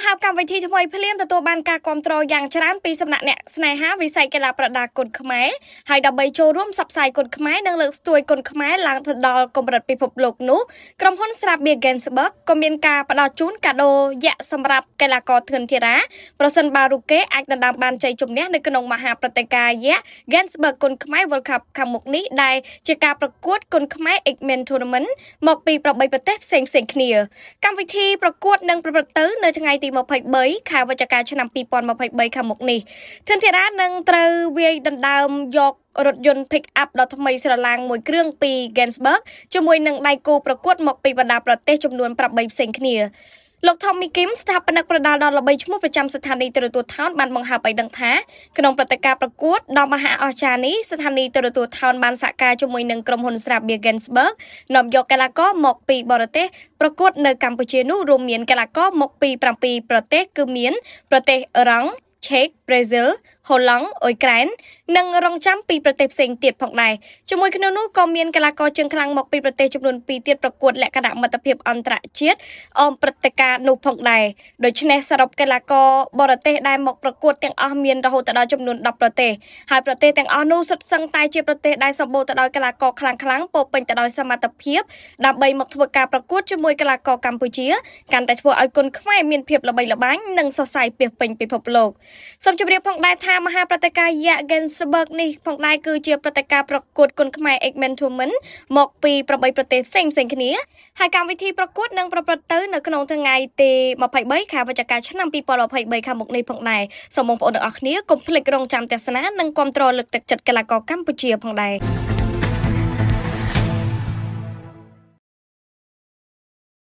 បង្ហើបកម្មវិធីថ្មីភ្លាមទទួលបានការគាំទ្រយ៉ាងច្រើនពីសំណាក់អ្នកស្នេហាវិស័យកីឡាប្រដាល់គុនខ្មែរហើយដើម្បីចូលរួមផ្សព្វផ្សាយគុនខ្មែរនិងលើកស្ទួយគុនខ្មែរឡើងទៅដល់កម្រិតពិភពលោកនោះក្រុមហ៊ុន Strabia Gensburg ក៏មានការផ្តល់ជូនកាដូយក្សសម្រាប់កីឡាករធឿនធីរ៉ាប្រសិនបើរូបគេអាចដណ្ដើមបានជ័យជំនះនៅក្នុងមហាប្រតិកាយក្ស Gensburg គុនខ្មែរ World Cup ខាងមុខនេះដែលជាការប្រកួតគុនខ្មែរ Xmen Tournament មក ពី8ប្រទេសផ្សេងៗគ្នា កម្មវិធីប្រកួតនឹងប្រព្រឹត្តទៅនៅថ្ងៃទី23ខែវិច្ឆិកាឆ្នាំ2023ខាងមុខនេះធនធារានឹងត្រូវវាយដណ្ដើមយករថយន្ត pick up ដ៏ថ្មីស្រឡាងមួយគ្រឿងពី Gensburg ជាមួយនឹងដៃគូប្រកួតមកពីបណ្ដាប្រទេសចំនួន8ផ្សេងគ្នាលោក Tommy Kim ស្ថាបនិកប្រដាល់ដ៏ល្បីឈ្មោះប្រចាំស្ថានីយទូរទស្សន៍ Town បានបង្ហើបឲ្យដឹងថាក្នុងព្រឹត្តិការណ៍ប្រកួតដ៏មហាអស្ចារ្យនេះស្ថានីយទូរទស្សន៍ Town បានសហការជាមួយនឹងក្រុមហ៊ុនស្រាប់ Beer Gensburg នាំយកកីឡាករមកពីបរទេស ប្រកួត នៅកម្ពុជានោះរួមមានកីឡាករមកពី7ប្រទេសគឺមាន ប្រទេសអឺរ៉ង់ឆេកប្រេស៊ីលហូឡង់អ៊ុយក្រែននិងរងចាំពីប្រទេសផ្សេងទៀតផងដែរជាមួយគ្នានោះក៏មានកីឡាករជើងខ្លាំងមកពីប្រទេសចំនួន2ទៀតប្រកួតលក្ខណៈមិត្តភាពអន្តរជាតិអមព្រឹត្តិការណ៍នោះផងដែរដូច្នេះសរុបកីឡាករបរទេសដែលមកប្រកួតទាំងអស់មានរហូតដល់ចំនួន10ប្រទេសហើយប្រទេសទាំងអស់នោះសុទ្ធសឹងតែជាប្រទេសដែលសម្បូរទៅដោយកីឡាករខ្លាំងខ្លាំងពោពេញទៅដោយសមត្ថភាពដើម្បីមកធ្វើការប្រកួតជាមួយកីឡាករកម្ពុជាកាន់តែធ្វើឲ្យគុនខ្មែរមានភាពល្បីល្បាញនិងសរសៃពាសពេញពិភពលោក។សូមជម្រាបផងដែរថាមហាប្រតិការយ៉ា Gensberg នេះផងដែរគឺជាប្រតិការប្រកួតគុនខ្មែរ Ekman Tournament មកពី8ប្រទេសផ្សេងផ្សេងគ្នាហើយកម្មវិធីប្រកួតនឹងប្រព្រឹត្តទៅនៅក្នុងថ្ងៃទី23ខែវិច្ឆិកាឆ្នាំ2023ខាងមុខនេះផងដែរសូមបងប្អូនទាំងអស់គ្នាកុំភ្លេចរងចាំទស្សនានិងគ្រប់គ្រងលើកទឹកចិត្តកីឡាករកម្ពុជាផងដែរ